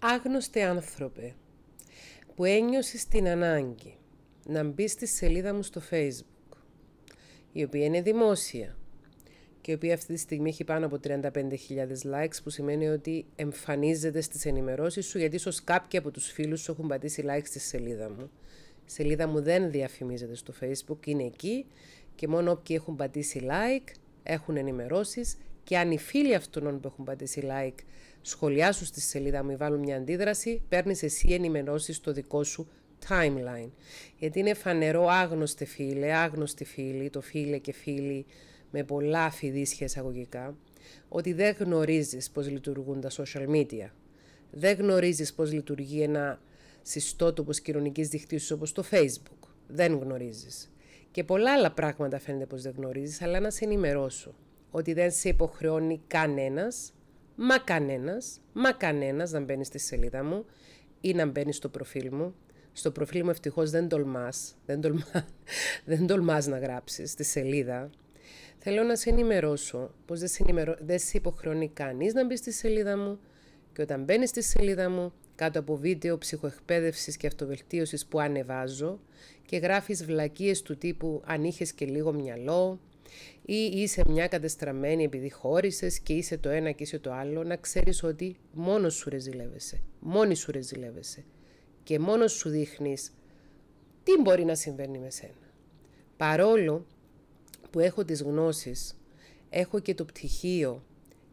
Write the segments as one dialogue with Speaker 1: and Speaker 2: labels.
Speaker 1: Άγνωστε άνθρωπε, που ένιωσε την ανάγκη να μπει στη σελίδα μου στο facebook, η οποία είναι δημόσια και η οποία αυτή τη στιγμή έχει πάνω από 35.000 likes που σημαίνει ότι εμφανίζεται στις ενημερώσεις σου γιατί ίσως κάποιοι από τους φίλους σου έχουν πατήσει like στη σελίδα μου. Η σελίδα μου δεν διαφημίζεται στο facebook, είναι εκεί και μόνο όποιοι έχουν πατήσει like έχουν ενημερώσεις και αν οι φίλοι αυτών που έχουν πατήσει like σχολιάσουν στη σελίδα μου ή βάλουν μια αντίδραση, παίρνεις εσύ ενημερώσεις στο δικό σου timeline. Γιατί είναι φανερό άγνωστε φίλε, άγνωστοι φίλοι, το φίλε και φίλοι με πολλά φιδίσια εισαγωγικά, ότι δεν γνωρίζεις πώς λειτουργούν τα social media. Δεν γνωρίζεις πώς λειτουργεί ένα συστότοπο κοινωνική σου όπως το facebook. Δεν γνωρίζεις. Και πολλά άλλα πράγματα φαίνεται πως δεν γνωρίζεις, αλλά να σε ενημερώσω ότι δεν σε υποχρεώνει κανένας, μα κανένας, μα κανένας να μπαίνει στη σελίδα μου ή να μπαίνει στο προφίλ μου. Στο προφίλ μου ευτυχώς δεν τολμάς, δεν, τολμά, δεν τολμάς να γράψεις στη σελίδα. Θέλω να σε ενημερώσω πως δεν σε, ενημερώ, υποχρεώνει κανείς να μπει στη σελίδα μου και όταν μπαίνει στη σελίδα μου κάτω από βίντεο ψυχοεκπαίδευσης και αυτοβελτίωσης που ανεβάζω και γράφεις βλακίες του τύπου αν είχες και λίγο μυαλό, ή είσαι μια κατεστραμμένη επειδή χώρισες και είσαι το ένα και είσαι το άλλο, να ξέρεις ότι μόνος σου ρεζιλεύεσαι, μόνη σου ρεζιλεύεσαι και μόνος σου δείχνεις τι μπορεί να συμβαίνει με σένα. Παρόλο που έχω τις γνώσεις, έχω και το πτυχίο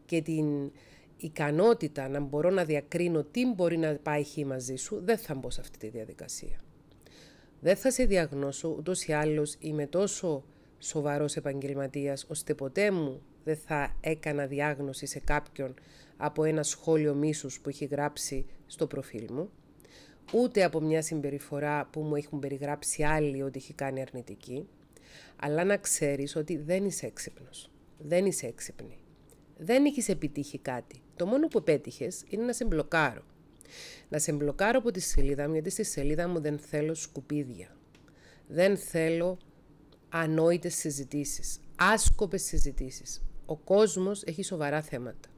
Speaker 1: και την ικανότητα να μπορώ να διακρίνω τι μπορεί να πάει χει μαζί σου, δεν θα μπω σε αυτή τη διαδικασία. Δεν θα σε διαγνώσω, ούτως ή άλλως είμαι τόσο σοβαρός επαγγελματίας, ώστε ποτέ μου δεν θα έκανα διάγνωση σε κάποιον από ένα σχόλιο μίσους που έχει γράψει στο προφίλ μου, ούτε από μια συμπεριφορά που μου έχουν περιγράψει άλλοι ότι έχει κάνει αρνητική, αλλά να ξέρεις ότι δεν είσαι έξυπνος, δεν είσαι έξυπνη. Δεν έχεις επιτύχει κάτι. Το μόνο που πέτυχε είναι να σε μπλοκάρω. Να σε μπλοκάρω από τη σελίδα μου, γιατί στη σελίδα μου δεν θέλω σκουπίδια. Δεν θέλω ανόητες συζητήσεις, άσκοπες συζητήσεις. Ο κόσμος έχει σοβαρά θέματα.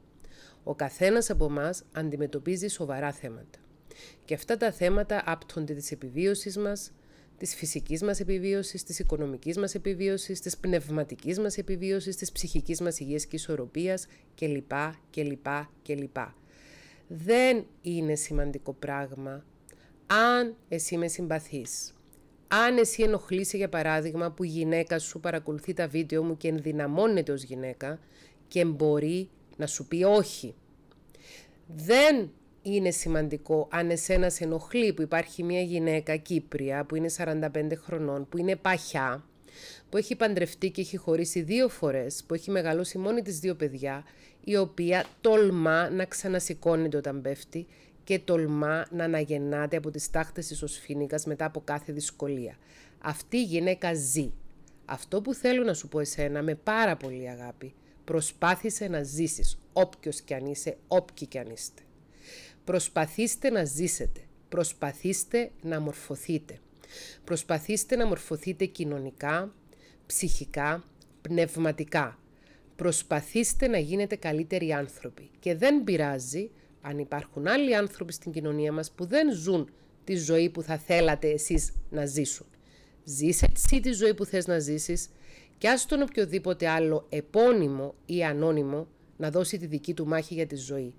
Speaker 1: Ο καθένας από εμάς αντιμετωπίζει σοβαρά θέματα. Και αυτά τα θέματα άπτονται της επιβίωσης μας, της φυσικής μας επιβίωσης, της οικονομικής μας επιβίωσης, της πνευματικής μας επιβίωσης, της ψυχικής μας υγείας και ισορροπίας κλπ. κλπ, κλπ. Δεν είναι σημαντικό πράγμα αν εσύ με συμπαθείς. Αν εσύ ενοχλείσαι για παράδειγμα που η γυναίκα σου παρακολουθεί τα βίντεο μου και ενδυναμώνεται ως γυναίκα και μπορεί να σου πει όχι. Δεν είναι σημαντικό αν εσένα ενοχλεί που υπάρχει μια γυναίκα Κύπρια που είναι 45 χρονών, που είναι παχιά, που έχει παντρευτεί και έχει χωρίσει δύο φορές, που έχει μεγαλώσει μόνη της δύο παιδιά, η οποία τολμά να ξανασηκώνεται όταν πέφτει και τολμά να αναγεννάται από τις τάχτες της οσφήνικας μετά από κάθε δυσκολία. Αυτή η γυναίκα ζει. Αυτό που θέλω να σου πω εσένα με πάρα πολύ αγάπη, προσπάθησε να ζήσεις, όποιος κι αν είσαι, όποιοι κι αν είστε. Προσπαθήστε να ζήσετε, προσπαθήστε να μορφωθείτε. Προσπαθήστε να μορφωθείτε κοινωνικά, ψυχικά, πνευματικά. Προσπαθήστε να γίνετε καλύτεροι άνθρωποι και δεν πειράζει αν υπάρχουν άλλοι άνθρωποι στην κοινωνία μας που δεν ζουν τη ζωή που θα θέλατε εσείς να ζήσουν. Ζήσε εσύ τη ζωή που θες να ζήσεις και άσε τον οποιοδήποτε άλλο επώνυμο ή ανώνυμο να δώσει τη δική του μάχη για τη ζωή.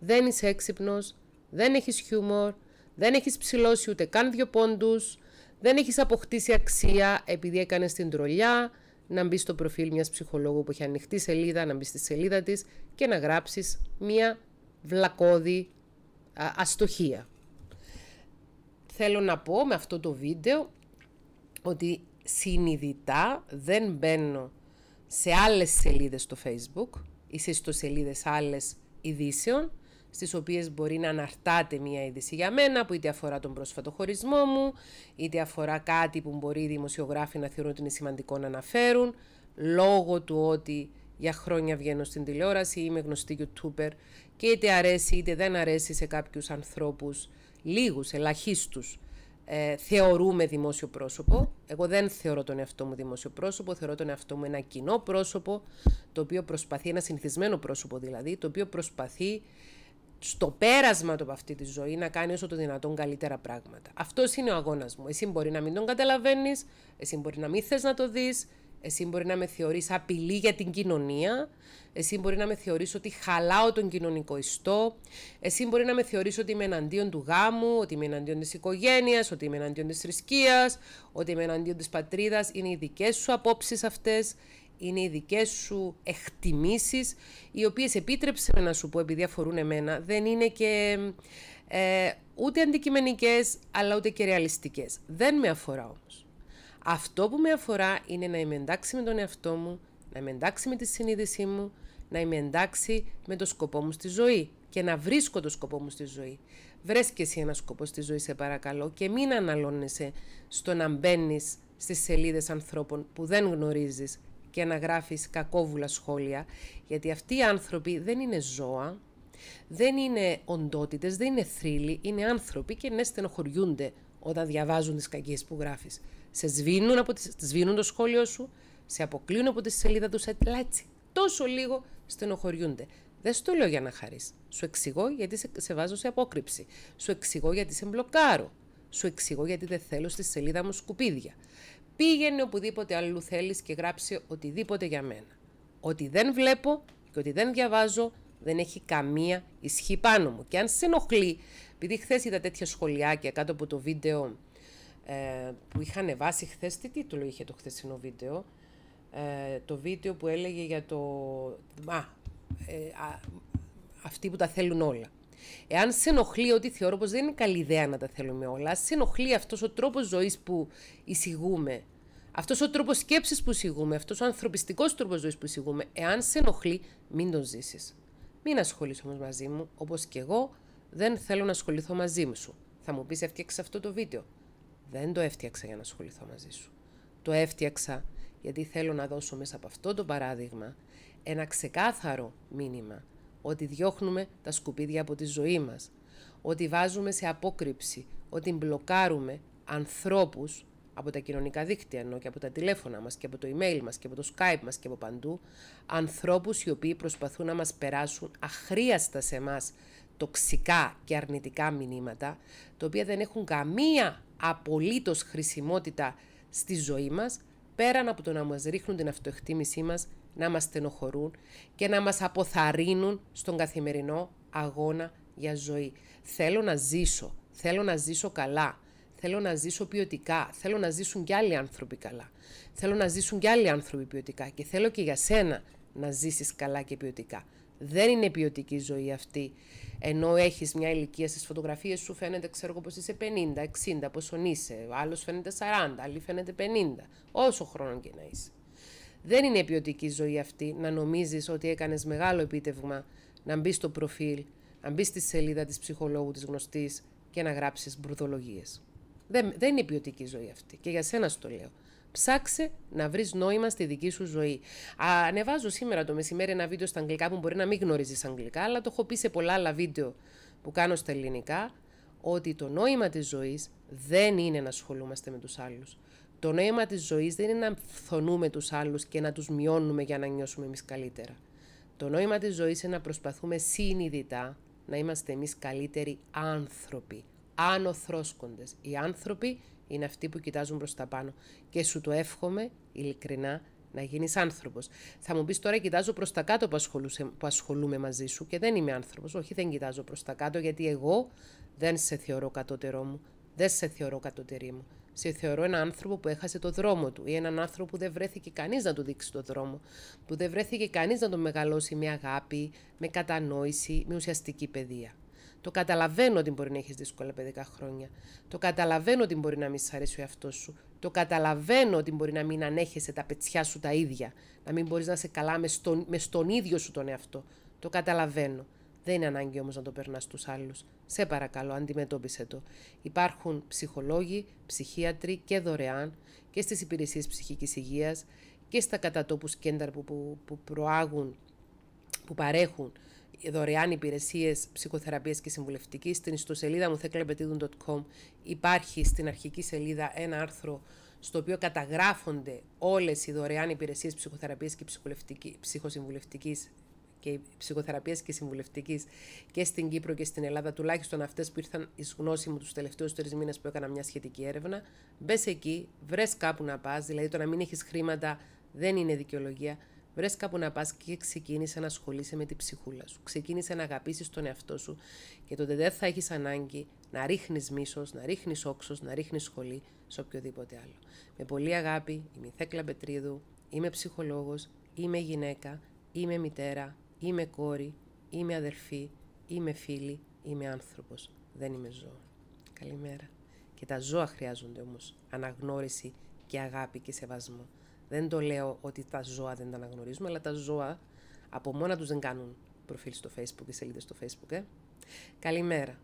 Speaker 1: Δεν είσαι έξυπνος, δεν έχεις χιούμορ, δεν έχεις ψηλώσει ούτε καν δυο πόντους, δεν έχεις αποκτήσει αξία επειδή έκανες την τρολιά, να μπει στο προφίλ μιας ψυχολόγου που έχει ανοιχτή σελίδα, να μπει στη σελίδα της και να γράψεις μία βλακώδη αστοχία. Θέλω να πω με αυτό το βίντεο ότι συνειδητά δεν μπαίνω σε άλλες σελίδες στο facebook ή σε ιστοσελίδες άλλες ειδήσεων στις οποίες μπορεί να αναρτάτε μία είδηση για μένα που είτε αφορά τον πρόσφατο χωρισμό μου είτε αφορά κάτι που μπορεί οι δημοσιογράφοι να θεωρούν ότι είναι σημαντικό να αναφέρουν λόγω του ότι για χρόνια βγαίνω στην τηλεόραση, είμαι γνωστή YouTuber και είτε αρέσει είτε δεν αρέσει σε κάποιους ανθρώπους, λίγους, ελαχίστους, ε, θεωρούμε δημόσιο πρόσωπο. Εγώ δεν θεωρώ τον εαυτό μου δημόσιο πρόσωπο, θεωρώ τον εαυτό μου ένα κοινό πρόσωπο, το οποίο προσπαθεί, ένα συνηθισμένο πρόσωπο δηλαδή, το οποίο προσπαθεί στο πέρασμα του από αυτή τη ζωή να κάνει όσο το δυνατόν καλύτερα πράγματα. Αυτός είναι ο αγώνας μου. Εσύ μπορεί να μην τον καταλαβαίνεις, εσύ μπορεί να μην θες να το δεις, εσύ μπορεί να με θεωρείς απειλή για την κοινωνία. Εσύ μπορεί να με θεωρείς ότι χαλάω τον κοινωνικό ιστό. Εσύ μπορεί να με θεωρείς ότι είμαι εναντίον του γάμου, ότι είμαι εναντίον της οικογένειας, ότι είμαι εναντίον της θρησκείας, ότι είμαι εναντίον της πατρίδας. Είναι οι δικές σου απόψεις αυτές, είναι οι δικές σου εκτιμήσεις, οι οποίες επίτρεψε να σου πω επειδή αφορούν εμένα, δεν είναι και... Ε, ούτε αντικειμενικές αλλά ούτε και ρεαλιστικές. Δεν με αφορά όμως. Αυτό που με αφορά είναι να είμαι εντάξει με τον εαυτό μου, να είμαι εντάξει με τη συνείδησή μου, να είμαι εντάξει με το σκοπό μου στη ζωή και να βρίσκω το σκοπό μου στη ζωή. Βρες και εσύ ένα σκοπό στη ζωή σε παρακαλώ και μην αναλώνεσαι στο να μπαίνεις στις σελίδες ανθρώπων που δεν γνωρίζεις και να γράφεις κακόβουλα σχόλια, γιατί αυτοί οι άνθρωποι δεν είναι ζώα, δεν είναι οντότητες, δεν είναι θρύλοι, είναι άνθρωποι και ναι στενοχωριούνται όταν διαβάζουν τις κακίες που γράφεις. Σε σβήνουν, από τις, σβήνουν το σχόλιο σου, σε αποκλείουν από τη σελίδα τους έτσι. Τόσο λίγο στενοχωριούνται. Δεν σου το λέω για να χαρείς. Σου εξηγώ γιατί σε, βάζω σε απόκρυψη. Σου εξηγώ γιατί σε μπλοκάρω. Σου εξηγώ γιατί δεν θέλω στη σελίδα μου σκουπίδια. Πήγαινε οπουδήποτε αλλού θέλεις και γράψε οτιδήποτε για μένα. Ότι δεν βλέπω και ότι δεν διαβάζω δεν έχει καμία ισχύ πάνω μου. Και αν σε ενοχλεί, επειδή χθες είδα τέτοια σχολιάκια κάτω από το βίντεο ε, που είχα ανεβάσει χθες. Τι τίτλο είχε το χθεσινό βίντεο. Ε, το βίντεο που έλεγε για το. Α, ε, α, αυτοί που τα θέλουν όλα. Εάν σε ενοχλεί, ότι θεωρώ πως δεν είναι καλή ιδέα να τα θέλουμε όλα, σε ενοχλεί αυτός ο τρόπος ζωής που εισηγούμε, Αυτός ο τρόπος σκέψης που εισηγούμε, αυτός ο ανθρωπιστικός τρόπος ζωής που εισηγούμε, εάν σε ενοχλεί, μην τον ζήσεις. Μην ασχολείσαι όμως μαζί μου, όπως και εγώ δεν θέλω να ασχοληθώ μαζί μου σου. Θα μου πεις, έφτιαξες αυτό το βίντεο. Δεν το έφτιαξα για να ασχοληθώ μαζί σου. Το έφτιαξα γιατί θέλω να δώσω μέσα από αυτό το παράδειγμα ένα ξεκάθαρο μήνυμα ότι διώχνουμε τα σκουπίδια από τη ζωή μας, ότι βάζουμε σε απόκρυψη, ότι μπλοκάρουμε ανθρώπους από τα κοινωνικά δίκτυα, ενώ και από τα τηλέφωνα μας και από το email μας και από το Skype μας και από παντού, ανθρώπους οι οποίοι προσπαθούν να μας περάσουν αχρίαστα σε εμάς τοξικά και αρνητικά μηνύματα, τα οποία δεν έχουν καμία απολύτως χρησιμότητα στη ζωή μας, πέραν από το να μας ρίχνουν την αυτοεκτίμησή μας, να μας στενοχωρούν και να μας αποθαρρύνουν στον καθημερινό αγώνα για ζωή. Θέλω να ζήσω, θέλω να ζήσω καλά, θέλω να ζήσω ποιοτικά, θέλω να ζήσουν κι άλλοι άνθρωποι καλά, θέλω να ζήσουν κι άλλοι άνθρωποι ποιοτικά και θέλω και για σένα να ζήσεις καλά και ποιοτικά. Δεν είναι ποιοτική ζωή αυτή. Ενώ έχεις μια ηλικία στις φωτογραφίες σου, φαίνεται, ξέρω εγώ, πως είσαι 50, 60, πόσον είσαι. Άλλος φαίνεται 40, άλλοι φαίνεται 50. Όσο χρόνο και να είσαι. Δεν είναι ποιοτική ζωή αυτή να νομίζεις ότι έκανες μεγάλο επίτευγμα να μπεις στο προφίλ, να μπεις στη σελίδα της ψυχολόγου της γνωστής και να γράψεις μπουρδολογίε. Δεν, δεν είναι ποιοτική ζωή αυτή. Και για σένα το λέω. Ψάξε να βρεις νόημα στη δική σου ζωή. Ανεβάζω σήμερα το μεσημέρι ένα βίντεο στα αγγλικά που μπορεί να μην γνωρίζεις αγγλικά, αλλά το έχω πει σε πολλά άλλα βίντεο που κάνω στα ελληνικά, ότι το νόημα της ζωής δεν είναι να ασχολούμαστε με τους άλλους. Το νόημα της ζωής δεν είναι να φθονούμε τους άλλους και να τους μειώνουμε για να νιώσουμε εμείς καλύτερα. Το νόημα της ζωής είναι να προσπαθούμε συνειδητά να είμαστε εμείς καλύτεροι άνθρωποι, άνοθρόσκοντες. Οι άνθρωποι είναι αυτοί που κοιτάζουν προς τα πάνω. Και σου το εύχομαι ειλικρινά να γίνεις άνθρωπος. Θα μου πεις τώρα κοιτάζω προς τα κάτω που, που ασχολούμαι μαζί σου και δεν είμαι άνθρωπος. Όχι δεν κοιτάζω προς τα κάτω γιατί εγώ δεν σε θεωρώ κατώτερό μου. Δεν σε θεωρώ κατωτερή μου. Σε θεωρώ έναν άνθρωπο που έχασε το δρόμο του ή έναν άνθρωπο που δεν βρέθηκε κανείς να του δείξει το δρόμο, που δεν βρέθηκε κανείς να τον μεγαλώσει με αγάπη, με κατανόηση, με ουσιαστική παιδεία. Το καταλαβαίνω ότι μπορεί να έχεις δύσκολα παιδικά χρόνια. Το καταλαβαίνω ότι μπορεί να μην σ' αρέσει ο εαυτός σου. Το καταλαβαίνω ότι μπορεί να μην ανέχεσαι τα πετσιά σου τα ίδια. Να μην μπορείς να σε καλά με στον, με στον ίδιο σου τον εαυτό. Το καταλαβαίνω. Δεν είναι ανάγκη όμως να το περνάς στους άλλους. Σε παρακαλώ, αντιμετώπισε το. Υπάρχουν ψυχολόγοι, ψυχίατροι και δωρεάν και στις υπηρεσίες ψυχικής υγείας και στα κατατόπους κέντρα που, που προάγουν, που παρέχουν δωρεάν υπηρεσίες ψυχοθεραπείας και συμβουλευτικής. Στην ιστοσελίδα μου θεκλεπετίδων.com, υπάρχει στην αρχική σελίδα ένα άρθρο στο οποίο καταγράφονται όλες οι δωρεάν υπηρεσίες ψυχοθεραπείας και ψυχοσυμβουλευτικής και ψυχοθεραπείας και συμβουλευτικής και στην Κύπρο και στην Ελλάδα, τουλάχιστον αυτές που ήρθαν εις γνώση μου τους τελευταίους τρεις μήνες που έκανα μια σχετική έρευνα. Μπες εκεί, βρες κάπου να πας, δηλαδή το να μην έχεις χρήματα δεν είναι δικαιολογία. Βρες κάπου να πας και ξεκίνησε να ασχολείσαι με την ψυχούλα σου. Ξεκίνησε να αγαπήσεις τον εαυτό σου και τότε δεν θα έχεις ανάγκη να ρίχνεις μίσος, να ρίχνεις όξος, να ρίχνεις σχολή σε οποιοδήποτε άλλο. Με πολλή αγάπη, είμαι η Θέκλα Πετρίδου, είμαι ψυχολόγος, είμαι γυναίκα, είμαι μητέρα, είμαι κόρη, είμαι αδερφή, είμαι φίλη, είμαι άνθρωπος. Δεν είμαι ζώο. Καλημέρα. Και τα ζώα χρειάζονται όμως αναγνώριση και αγάπη και σεβασμό. Δεν το λέω ότι τα ζώα δεν τα αναγνωρίζουμε, αλλά τα ζώα από μόνα τους δεν κάνουν προφίλ στο facebook ή σελίδες στο facebook. Ε. Καλημέρα.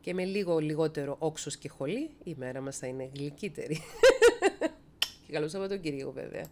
Speaker 1: Και με λίγο λιγότερο όξος και χολή η μέρα μας θα είναι γλυκύτερη. και καλό Σαββατοκύριακο βέβαια.